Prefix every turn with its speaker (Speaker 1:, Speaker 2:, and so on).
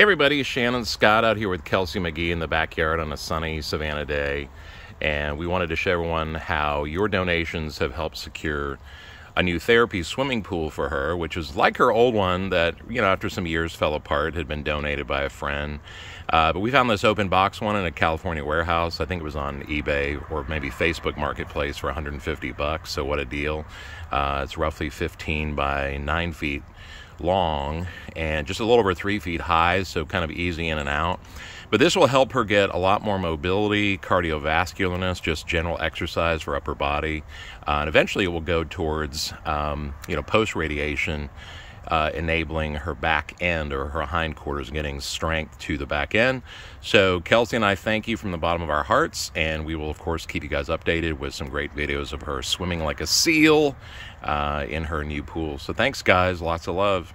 Speaker 1: Hey everybody, Shannon Scott out here with Kelsey McGee in the backyard on a sunny Savannah day. And we wanted to show everyone how your donations have helped secure a new therapy swimming pool for her, which is like her old one that, you know, after some years fell apart, had been donated by a friend. Uh, but we found this open box one in a California warehouse. I think it was on eBay or maybe Facebook Marketplace for 150 bucks. So what a deal. Uh, it's roughly 15 by 9 feet long and just a little over three feet high, so kind of easy in and out. But this will help her get a lot more mobility, cardiovascularness, just general exercise for upper body. Uh, and eventually it will go towards, um, you know, post-radiation uh, enabling her back end or her hindquarters getting strength to the back end. So, Kelsey and I thank you from the bottom of our hearts, and we will, of course, keep you guys updated with some great videos of her swimming like a seal uh, in her new pool. So, thanks, guys. Lots of love.